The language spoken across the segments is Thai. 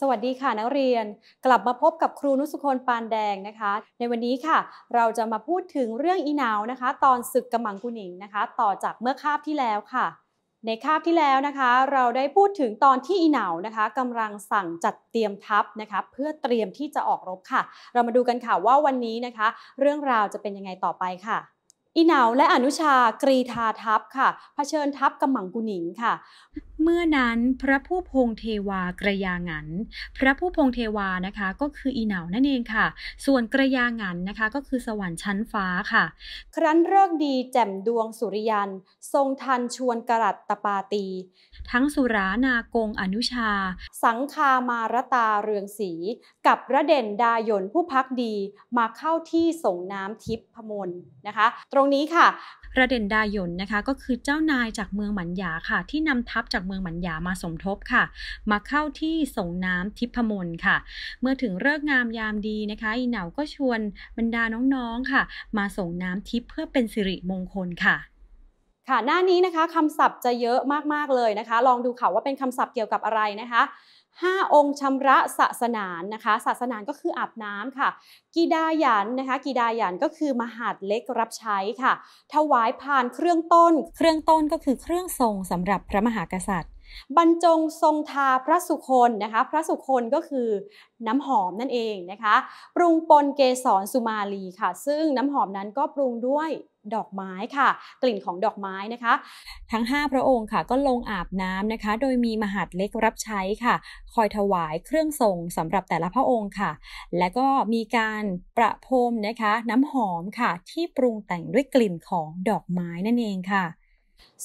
สวัสดีค่ะนักเรียนกลับมาพบกับครูนุสุคนปานแดงนะคะ ในวันนี้ค่ะ เราจะมาพูดถึงเรื่องอีหนาวนะคะ ตอนศึกกำมังกุนิงนะคะ ต่อจากเมื่อคาบที่แล้วค่ะ ในคาบที่แล้วนะคะ เราได้พูดถึงตอนที่อีหนาวนะคะกำลังสั่งจัดเตรียมทัพนะคะ เพื่อเตรียมที่จะออกรบค่ะ เรามาดูกันค่ะว่าวันนี้นะคะ เรื่องราวจะเป็นยังไงต่อไปค่ะอีหนาและอนุชากรีธาทัพค่ะะเผชิญทัพกำมังกุนิงค่ะเมื่อนั้นพระผู้พงเทวากระยางัน พระผู้พงเทวา นะคะ ก็คืออีเหนานั่นเองค่ะ ส่วนกระยางันนะคะ ก็คือสวรรค์ชั้นฟ้าค่ะ ครั้นเริกดีแจ่มดวงสุริยัน ทรงทันชวนกรัตตปาตี ทั้งสุรานากงอนุชา สังคา มารตา เรืองศรี กับระเด่นดายนผู้พักดีมาเข้าที่ส่งน้ำทิพพมนนะคะ ตรงนี้ค่ะระเด็นดายนนะคะก็คือเจ้านายจากเมืองหมันยาค่ะ ที่นำทัพจากเมืองหมันยามาสมทบค่ะ มาเข้าที่สงน้ำทิพมนค่ะ เมื่อถึงเลิกงามยามดีนะคะอีเหนาก็ชวนบรรดาน้องๆค่ะ มาส่งน้ำทิพเพื่อเป็นสิริมงคลค่ะ ค่ะหน้านี้นะคะคำศัพท์จะเยอะมากๆเลยนะคะ ลองดูค่ะว่าเป็นคำศัพท์เกี่ยวกับอะไรนะคะ5องค์ชำระศาสนานนะคะศาสนานก็คืออาบน้ำค่ะกีดาหยันนะคะกีดาหยันก็คือมหาดเล็กรับใช้ค่ะ ถวายผ่านเครื่องต้น เครื่องต้นก็คือเครื่องทรงสำหรับพระมหากษัตริย์บรรจงทรงทาพระสุคนนะคะ พระสุคนก็คือน้ำหอมนั่นเองนะคะ ปรุงปนเกสรสุมาลีค่ะ ซึ่งน้ำหอมนั้นก็ปรุงด้วยดอกไม้ค่ะ กลิ่นของดอกไม้นะคะ ทั้ง5พระองค์ค่ะก็ลงอาบน้ำนะคะ โดยมีมหาดเล็กรับใช้ค่ะ คอยถวายเครื่องทรงสำหรับแต่ละพระองค์ค่ะ และก็มีการประพรมนะคะน้ำหอมค่ะที่ปรุงแต่งด้วยกลิ่นของดอกไม้นั่นเองค่ะ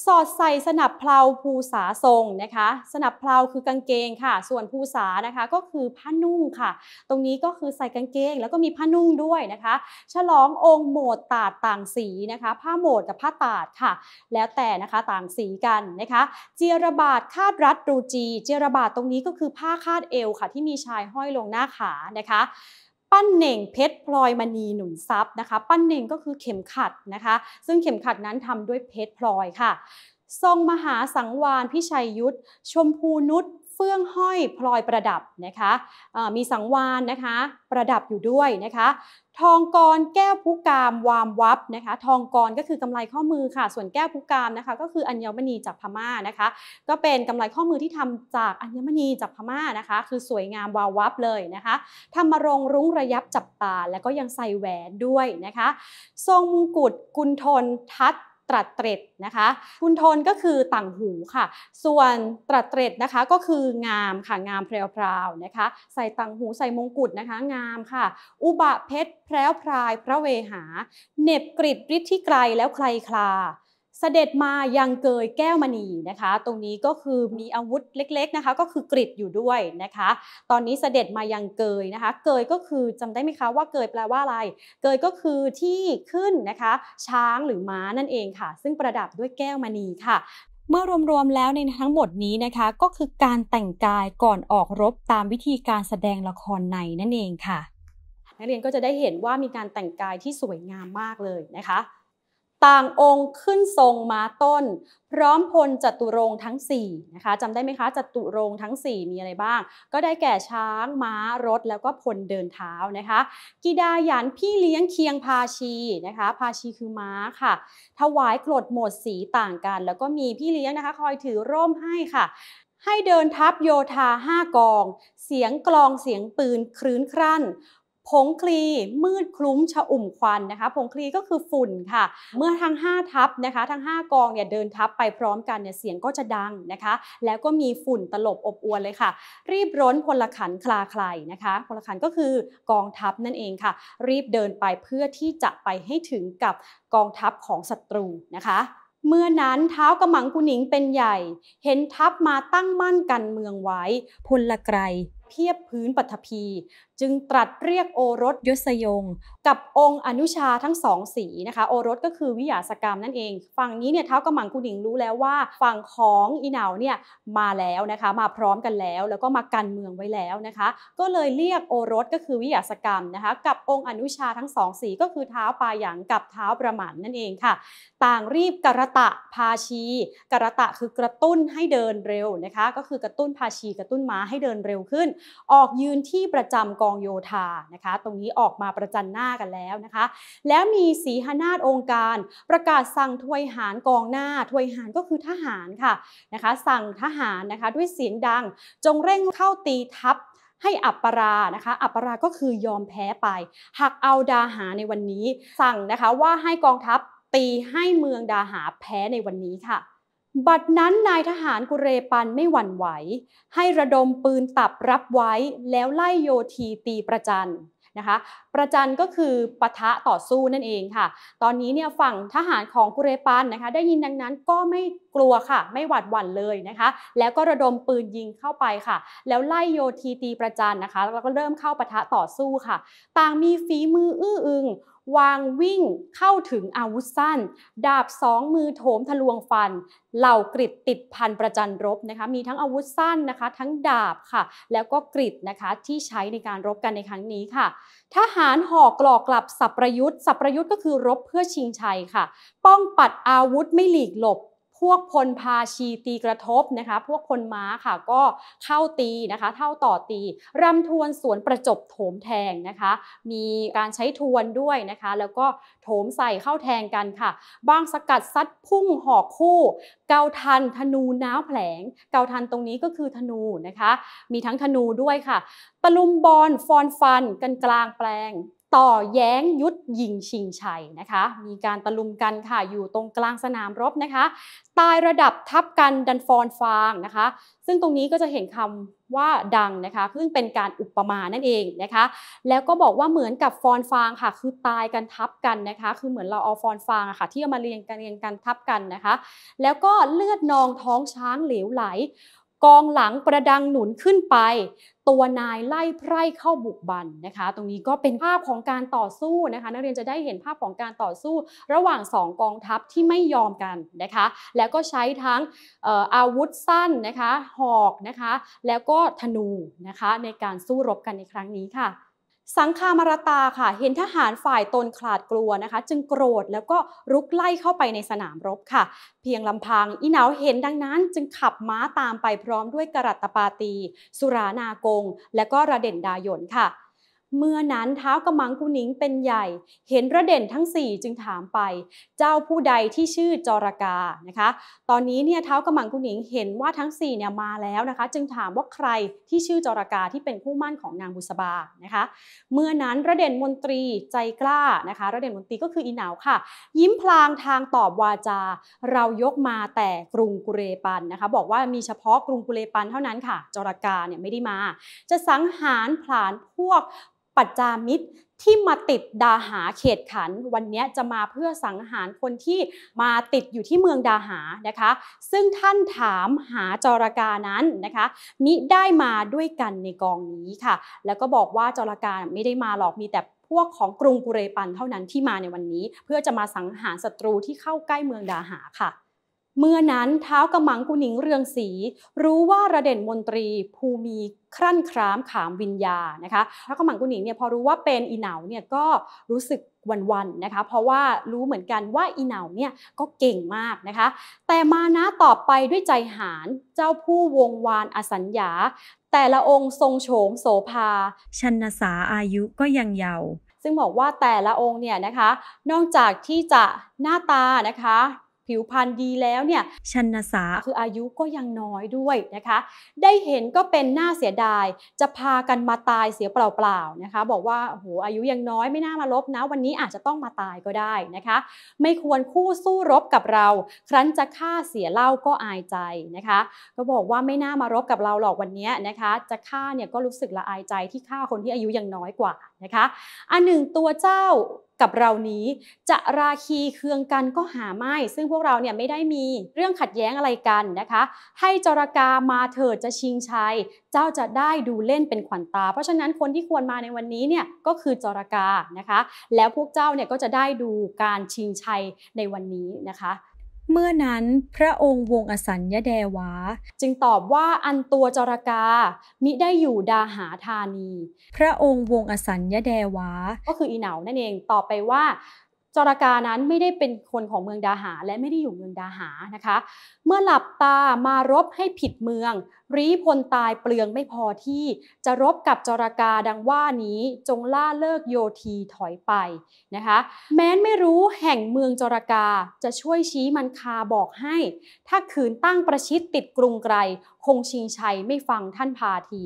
สอดใส่สนับเพลาภูษาทรงนะคะ สนับเพลาคือกางเกงค่ะ ส่วนภูษานะคะก็คือผ้านุ่งค่ะ ตรงนี้ก็คือใส่กางเกงแล้วก็มีผ้านุ่งด้วยนะคะ ฉลององค์โหมดตาดต่างสีนะคะ ผ้าโหมดกับผ้าตาดค่ะ แล้วแต่นะคะต่างสีกันนะคะ เจียรบาดคาดรัดรูจี เจียรบาดตรงนี้ก็คือผ้าคาดเอวค่ะที่มีชายห้อยลงหน้าขานะคะป้าเน่งเพชรพลอยมณีหนุนทรัพย์นะคะป้าเน่งก็คือเข็มขัดนะคะ ซึ่งเข็มขัดนั้นทำด้วยเพชรพลอยค่ะทรงมหาสังวานพิชัยยุทธชมพูนุชฟื่องห้อยพลอยประดับนะคะมีสังวานนะคะประดับอยู่ด้วยนะคะ ทองกรแก้วพุกามวามวับนะคะทองกรก็คือกำไรข้อมือค่ะส่วนแก้วพุกามนะคะ ก็คืออัญมณีจากพม่านะคะก็เป็นกำไรข้อมือที่ทำจากอัญมณีจากพม่านะคะ คือสวยงามวาววับเลยนะคะทำมารงรุ้งระยับจับตาแล้วก็ยังใส่แหวนด้วยนะคะทรงมงกุฎกุนทนทัศตรัสเตร็ดนะคะ คุณโทนก็คือต่างหูค่ะ ส่วนตรัสเตร็ดนะคะก็คืองามค่ะงามแพรวนะคะ ใส่ต่างหูใส่มงกุฎนะคะ งามค่ะ อุบะเพชรแพรวพรายพระเวหา เน็บกริดฤทธิไกลแล้วใครคลาเสด็จมา ยังเกยแก้วมณีนะคะ ตรงนี้ก็คือมีอาวุธเล็ก ๆนะคะ ก็คือกริดอยู่ด้วยนะคะ ตอนนี้เสด็จมา ยังเกยนะคะ เกยก็คือจำได้ไหมคะว่า เกยแปลว่าอะไร เกยก็คือที่ขึ้นนะคะ ช้างหรือม้านั่นเองค่ะ ซึ่งประดับด้วยแก้วมณีค่ะ เมื่อรวมๆแล้วในทั้งหมดนี้นะคะ ก็คือการแต่งกายก่อนออกรบตามวิธีการแสดงละครในนั่นเองค่ะ นักเรียนก็จะได้เห็นว่ามีการแต่งกายที่สวยงามมากเลยนะคะต่างองค์ขึ้นทรงม้าต้นพร้อมพลจัตุรงทั้ง4นะคะจำได้ไหมคะจัตุรงทั้ง 4 มีอะไรบ้าง ก็ได้แก่ช้างม้ารถแล้วก็พลเดินเท้านะคะกีดายันพี่เลี้ยงเคียงพาชีนะคะพาชีคือม้าค่ะ ถวายกรดหมดสีต่างกัน แล้วก็มีพี่เลี้ยงนะคะ คอยถือร่มให้ค่ะ ให้เดินทัพโยธาห้ากอง เสียงกลองเสียงปืนครื้นครั่นผงคลีมืดคลุ้มชะอุ่มควันนะคะผงคลีก็คือฝุ่นค่ะ เมื่อทั้ง5ทับนะคะ ทั้ง 5 กองเนี่ยเดินทับไปพร้อมกันเนี่ยเสียงก็จะดังนะคะ แล้วก็มีฝุ่นตลบอบอวลเลยค่ะ รีบร้นพลขันคลาใครนะคะพลขันก็คือกองทัพนั่นเองค่ะ รีบเดินไปเพื่อที่จะไปให้ถึงกับกองทัพของศัตรูนะคะ เมื่อนั้นเท้ากระหมังกุหนิงเป็นใหญ่ เห็นทัพมาตั้งมั่นกันเมืองไว้พลกรเพียบพื้นปัทภีจึงตรัสเรียกโอรสยศยงกับองค์อนุชาทั้งสองสีนะคะโอรสก็คือวิยาสกรรมนั่นเองฝั่งนี้เนี่ยเท้ากำมังกุนิงรู้แล้วว่าฝั่งของอีเหนาเนี่ยมาแล้วนะคะมาพร้อมกันแล้วแล้วก็มากันเมืองไว้แล้วนะคะ ก็เลยเรียกโอรสก็คือวิยาสกรรมนะคะกับองค์อนุชาทั้งสองสีก็คือเท้าปาหยางกับเท้าประมันนั่นเองค่ะ ต่างรีบกระตะพาชีกระตะคือกระตุ้นให้เดินเร็วนะคะก็คือกระตุ้นพาชีกระตุ้นม้าให้เดินเร็วขึ้นออกยืนที่ประจำกองโยธา นะคะ ตรงนี้ออกมาประจันหน้ากันแล้วนะคะ แล้วมีสีหนาฏองค์การ ประกาศสั่งทวยหารกองหน้าทวยหาร ก็คือทหารค่ะ นะคะ สั่งทหารนะคะ ด้วยเสียงดัง จงเร่งเข้าตีทัพให้อัปปรานะคะ อัปปราก็คือยอมแพ้ไป หักเอาดาหาในวันนี้ สั่งนะคะว่าให้กองทัพตีให้เมืองดาหาแพ้ในวันนี้ค่ะบัดนั้นนายทหารกุเรปันไม่หวั่นไหวให้ระดมปืนตับรับไว้แล้วไล่โยทีตีประจันนะคะประจันก็คือปะทะต่อสู้นั่นเองค่ะ ตอนนี้เนี่ยฝั่งทหารของกุเรปันนะคะ ได้ยินดังนั้นก็ไม่กลัวค่ะไม่หวัดหวั่นเลยนะคะ แล้วก็ระดมปืนยิงเข้าไปค่ะ แล้วไล่โยทีตีประจันนะคะแล้วก็เริ่มเข้าปะทะต่อสู้ค่ะต่างมีฝีมืออื้ออึงวางวิ่งเข้าถึงอาวุธสั้น ดาบสองมือโถมทะลวงฟัน เหล่ากริดติดพันประจันรบนะคะมีทั้งอาวุธสั้นนะคะ ทั้งดาบค่ะ แล้วก็กริดนะคะที่ใช้ในการรบกันในครั้งนี้ค่ะทหารหอกลอกกลับสับประยุทธ์สับประยุทธ์ก็คือรบเพื่อชิงชัยค่ะ ป้องปัดอาวุธไม่หลีกหลบพวกพลพาชีตีกระทบนะคะพวกพลม้าค่ะก็เข้าตีนะคะ เท่าต่อตีรำทวนสวนประจบโถมแทงนะคะ มีการใช้ทวนด้วยนะคะ แล้วก็โถมใส่เข้าแทงกันค่ะบางสกัดซัดพุ่งหอกคู่ เกาทัน ธนูน้าแผลงเกาทันตรงนี้ก็คือธนูนะคะ มีทั้งธนูด้วยค่ะตะลุมบอลฟอนฟันกันกลางแปลงต่อแย้งยุดยิงชิงชัยนะคะ มีการตะลุมกันค่ะ อยู่ตรงกลางสนามรบนะคะ ตายระดับทับกันดันฟอนฟางนะคะ ซึ่งตรงนี้ก็จะเห็นคำว่าดังนะคะ ซึ่งเป็นการอุปมานั่นเองนะคะ แล้วก็บอกว่าเหมือนกับฟอนฟางค่ะ คือตายกันทับกันนะคะ คือเหมือนเราเอาฟอนฟางอะค่ะ ที่เอามาเรียงกันเรียงกันทับกันนะคะ แล้วก็เลือดนองท้องช้างเหลวไหลกองหลังประดังหนุนขึ้นไป ตัวนายไล่ไพร่เข้าบุกบันนะคะ ตรงนี้ก็เป็นภาพของการต่อสู้นะคะ นักเรียนจะได้เห็นภาพของการต่อสู้ ระหว่าง2กองทัพที่ไม่ยอมกันนะคะ แล้วก็ใช้ทั้งอาวุธสั้นนะคะ หอกนะคะ แล้วก็ธนูนะคะในการสู้รบกันในครั้งนี้ค่ะสังฆามารตาค่ะ เห็นทหารฝ่ายตนขลาดกลัวนะคะ จึงโกรธแล้วก็รุกไล่เข้าไปในสนามรบค่ะ เพียงลำพังอิหนาวเห็นดังนั้นจึงขับม้าตามไปพร้อมด้วยกรัตปาตี สุรานากง และก็ระเด่นดายนค่ะเมื่อนั้นเท้ากระมังกุนิงเป็นใหญ่เห็นระเด่นทั้งสี่จึงถามไปเจ้าผู้ใดที่ชื่อจรกา นะคะ ตอนนี้เนี่ยเท้ากระมังกุนิงเห็นว่าทั้งสี่เนี่ยมาแล้วนะคะจึงถามว่าใครที่ชื่อจรกาที่เป็นคู่มั่นของนางบุษบา นะคะ เมื่อนั้นระเด่นมนตรีใจกล้า นะคะระเด่นมนตรีก็คืออีหนาวค่ะ ยิ้มพลางทางตอบวาจาเรายกมาแต่กรุงกุเรปันนะคะบอกว่ามีเฉพาะกรุงกุเรปันเท่านั้นค่ะจรกาเนี่ยไม่ได้มา จะสังหารผลานพวกปัจจามิตรที่มาติดดาหาเขตขันวันนี้จะมาเพื่อสังหารคนที่มาติดอยู่ที่เมืองดาหานะคะ ซึ่งท่านถามหาจรกานั้นนะคะ มิได้มาด้วยกันในกองนี้ค่ะ แล้วก็บอกว่าจรกาไม่ได้มาหรอกมีแต่พวกของกรุงกุเรปันเท่านั้นที่มาในวันนี้ เพื่อจะมาสังหารศัตรูที่เข้าใกล้เมืองดาหาค่ะเมื่อนั้นเท้ากระมังกุนิงเรืองสี รู้ว่าระเด่นมนตรีภูมีครั่นครามขามวิญญา นะคะเท้ากระมังกุนิงเนี่ยพอรู้ว่าเป็นอีเหนาเนี่ยก็รู้สึกวันๆนะคะเพราะว่ารู้เหมือนกันว่าอีเหนาเนี่ยก็เก่งมากนะคะ แต่มานะตอบไปด้วยใจหารเจ้าผู้วงวานอสัญญา แต่ละองค์ทรงโฉมโสภาชันสาอายุก็ยังเยาว์ซึ่งบอกว่าแต่ละองค์เนี่ยนะคะนอกจากที่จะหน้าตานะคะผิวพรรณดีแล้วเนี่ยชันสาคืออายุก็ยังน้อยด้วยนะคะ ได้เห็นก็เป็นหน้าเสียดายจะพากันมาตายเสียเปล่าๆนะคะ บอกว่าโหอายุยังน้อยไม่น่ามาลบนะวันนี้อาจจะต้องมาตายก็ได้นะคะ ไม่ควรคู่สู้รบกับเรา ครั้นจะฆ่าเสียเล่าก็อายใจนะคะ ก็บอกว่าไม่น่ามารบกับเราหรอกวันนี้นะคะจะฆ่าเนี่ยก็รู้สึกละอายใจที่ฆ่าคนที่อายุยังน้อยกว่านะคะอันหนึ่งตัวเจ้ากับเรานี้ จะราคีเคืองกันก็หาไม่ซึ่งพวกเราเนี่ยไม่ได้มีเรื่องขัดแย้งอะไรกันนะคะ ให้จรกามาเถิดจะชิงชัยเจ้าจะได้ดูเล่นเป็นขวัญตา เพราะฉะนั้นคนที่ควรมาในวันนี้เนี่ยก็คือจรกานะคะ แล้วพวกเจ้าเนี่ยก็จะได้ดูการชิงชัยในวันนี้นะคะเมื่อนั้นพระองค์วงอสัญญาเดวา จึงตอบว่าอันตัวจรกา มิได้อยู่ดาหาธานี พระองค์วงอสัญญาเดวา ก็คืออีเหนานั่นเอง ตอบไปว่าจรากานั้นไม่ได้เป็นคนของเมืองดาหา และไม่ได้อยู่เมืองดาหานะคะเมื่อหลับตามารบให้ผิดเมืองรีพลตายเปลืองไม่พอที่จะรบกับจรากาดังว่านี้จงล่าเลิกโยธีถอยไปนะคะแม้นไม่รู้แห่งเมืองจรากาจะช่วยชี้มันคาบอกให้ ถ้าขืนตั้งประชิดติดกรุงไกรคงชิงชัยไม่ฟังท่านพาที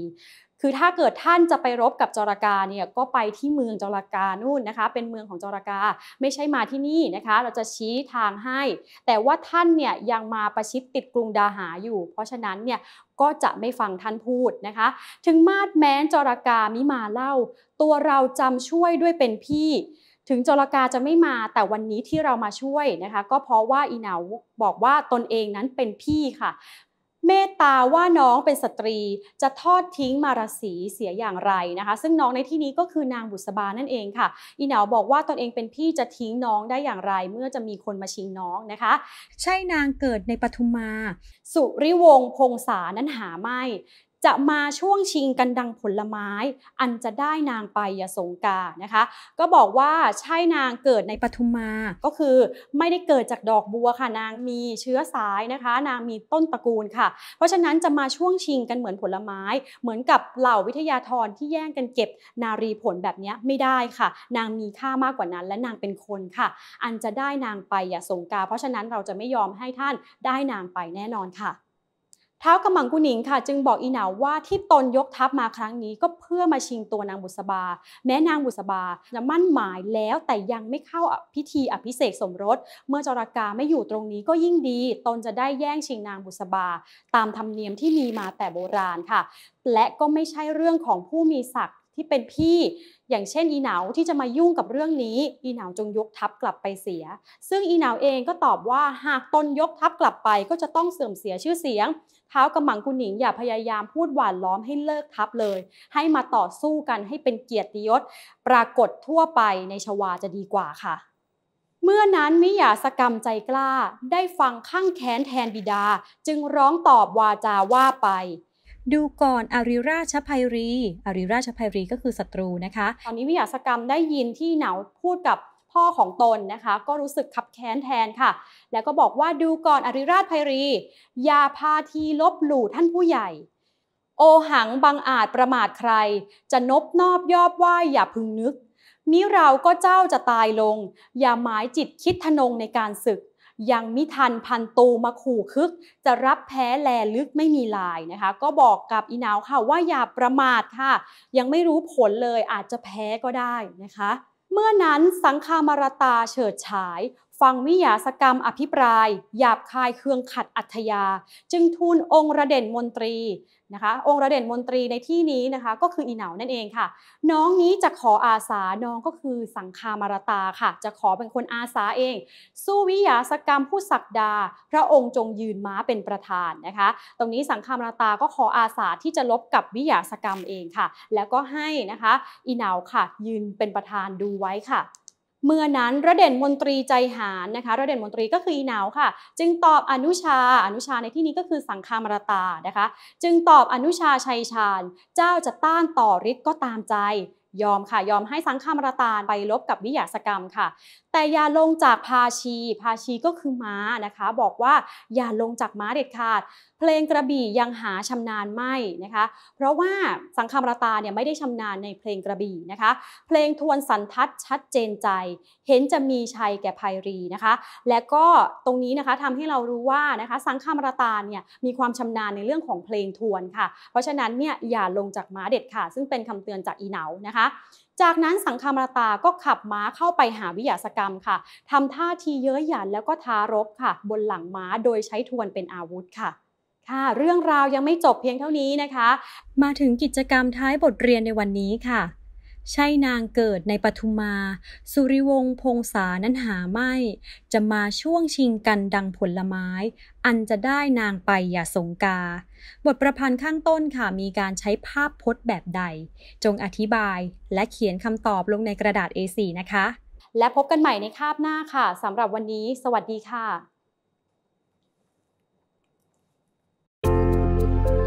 คือถ้าเกิดท่านจะไปรบกับจรากาเนี่ยก็ไปที่เมืองจรากานู่นนะคะ เป็นเมืองของจรากาไม่ใช่มาที่นี่นะคะ เราจะชี้ทางให้ แต่ว่าท่านเนี่ยยังมาประชิดติดกรุงดาหาอยู่ เพราะฉะนั้นเนี่ยก็จะไม่ฟังท่านพูดนะคะ ถึงมาดแม้นจรากามิมาเล่า ตัวเราจำช่วยด้วยเป็นพี่ ถึงจรากาจะไม่มาแต่วันนี้ที่เรามาช่วยนะคะก็เพราะว่าอีนาวบอกว่าตนเองนั้นเป็นพี่ค่ะเมตตาว่าน้องเป็นสตรีจะทอดทิ้งมารสีเสียอย่างไรนะคะ ซึ่งน้องในที่นี้ก็คือนางบุษบานั่นเองค่ะอีหนาวบอกว่าตนเองเป็นพี่จะทิ้งน้องได้อย่างไรเมื่อจะมีคนมาชิงน้องนะคะ ใช่นางเกิดในปทุมมา สุริวงพงษานั้นหาไม่จะมาช่วงชิงกันดังผลไม้ อันจะได้นางไปยสงกานะคะ ก็บอกว่าใช่นางเกิดในปทุมมา ก็คือไม่ได้เกิดจากดอกบัวค่ะ นางมีเชื้อสายนะคะ นางมีต้นตระกูลค่ะ เพราะฉะนั้นจะมาช่วงชิงกันเหมือนผลไม้ เหมือนกับเหล่าวิทยาธรที่แย่งกันเก็บนารีผลแบบนี้ไม่ได้ค่ะ นางมีค่ามากกว่านั้นและนางเป็นคนค่ะ อันจะได้นางไปยสงกาเพราะฉะนั้นเราจะไม่ยอมให้ท่านได้นางไปแน่นอนค่ะท้ากำมังกุนิงค่ะ จึงบอกอีหนาวว่าที่ตนยกทัพมาครั้งนี้ ก็เพื่อมาชิงตัวนางบุษบา แม้นางบุษบาจะมั่นหมายแล้วแต่ยังไม่เข้าพิธีอภิเษกสมรสเมื่อจรากาไม่อยู่ตรงนี้ก็ยิ่งดี ตนจะได้แย่งชิงนางบุษบา ตามธรรมเนียมที่มีมาแต่โบราณค่ะ และก็ไม่ใช่เรื่องของผู้มีศักดิ์ที่เป็นพี่อย่างเช่น อีหนาวที่จะมายุ่งกับเรื่องนี้ อีหนาวจงยกทัพกลับไปเสีย ซึ่งอีหนาวเองก็ตอบว่าหากตนยกทัพกลับไปก็จะต้องเสื่อมเสียชื่อเสียงเท้ากำมังกุหนิงอย่าพยายามพูดหวานล้อมให้เลิกทัพเลย ให้มาต่อสู้กันให้เป็นเกียรติยศ ปรากฏทั่วไปในชวาจะดีกว่าค่ะ เมื่อนั้นมิยาสกรรมใจกล้าได้ฟังข้างแค้นแทนบิดาจึงร้องตอบวาจาว่าไปดูก่อนอาริราชภัยรีอาริราชภัยรีก็คือศัตรูนะคะตอนนี้วิยาสกรรมได้ยินที่เหนาพูดกับพ่อของตนนะคะก็รู้สึกขับแค้นแทนค่ะ แล้วก็บอกว่าดูก่อนอริราชภัยรี อย่าพาทีลบหลู่ท่านผู้ใหญ่ โอหังบังอาจประมาทใคร จะนบนอบยอบไหวอย่าพึงนึกมิเราก็เจ้าจะตายลง อย่าหมายจิตคิดทนงในการศึกยังมิทันพันตูมาขู่คึก จะรับแพ้แลลึกไม่มีลายนะคะ ก็บอกกับอีนาวค่ะว่าอย่าประมาทค่ะยังไม่รู้ผลเลยอาจจะแพ้ก็ได้นะคะ เมื่อนั้นสังคามารตาเฉิดฉาย ฟังวิยาสกรรมอภิปรายหยาบคายเครื่องขัดอัธยา จึงทูลองค์ระเด่นมนตรีนะคะองค์ระเด่นมนตรีในที่นี้นะคะก็คืออีเหนานั่นเองค่ะ น้องนี้จะขออาสาน้องก็คือสังคามารตาค่ะ จะขอเป็นคนอาสาเอง สู้วิยาสกรรมผู้ศักดาพระองค์จงยืนม้าเป็นประธานนะคะ ตรงนี้สังคามารตาก็ขออาสาที่จะลบกับวิยาสกรรมเองค่ะ แล้วก็ให้นะคะอีเหนาค่ะ ยืนเป็นประธานดูไว้ค่ะเมื่อนั้นระเด่นมนตรีใจหานนะคะระเด่นมนตรีก็คืออีหนาวค่ะ จึงตอบอนุชาอนุชาในที่นี้ก็คือสังคามรตานะคะ จึงตอบอนุชาชัยชาญเจ้าจะต้านต่อฤทธิ์ก็ตามใจ ยอมค่ะยอมให้สังคามรตาไปลบกับวิยาสกรรมค่ะแต่อย่าลงจากพาชี พาชีก็คือม้านะคะ บอกว่าอย่าลงจากม้าเด็ดขาด เพลงกระบี่ยังหาชำนาญไม่นะคะ เพราะว่าสังคมรตาเนี่ยไม่ได้ชำนาญในเพลงกระบี่นะคะ เพลงทวนสันทัดชัดเจนใจ เห็นจะมีชัยแก่ภัยรีนะคะ และก็ตรงนี้นะคะทำให้เรารู้ว่านะคะสังคมรตาเนี่ยมีความชำนาญในเรื่องของเพลงทวนค่ะ เพราะฉะนั้นเนี่ยอย่าลงจากม้าเด็ดขาดซึ่งเป็นคำเตือนจากอีเหนานะคะจากนั้นสังคามรตาก็ขับม้าเข้าไปหาวิยาสกรรมค่ะทำท่าทีเย้ยหยันแล้วก็ทารบค่ะ บนหลังม้าโดยใช้ทวนเป็นอาวุธค่ะค่ะเรื่องราวยังไม่จบเพียงเท่านี้นะคะ มาถึงกิจกรรมท้ายบทเรียนในวันนี้ค่ะใช่นางเกิดในปทุมา สุริวงศ์พงษานั้นหาไม่ จะมาช่วงชิงกันดังผลไม้ อันจะได้นางไปอย่าสงกา บทประพันธ์ข้างต้นค่ะ มีการใช้ภาพพจน์แบบใด จงอธิบายและเขียนคำตอบลงในกระดาษ A4 นะคะ และพบกันใหม่ในคาบหน้าค่ะสำหรับวันนี้ สวัสดีค่ะ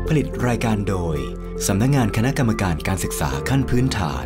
ผลิตรายการโดยสำนักงงานคณะกรรมการการศึกษาขั้นพื้นฐาน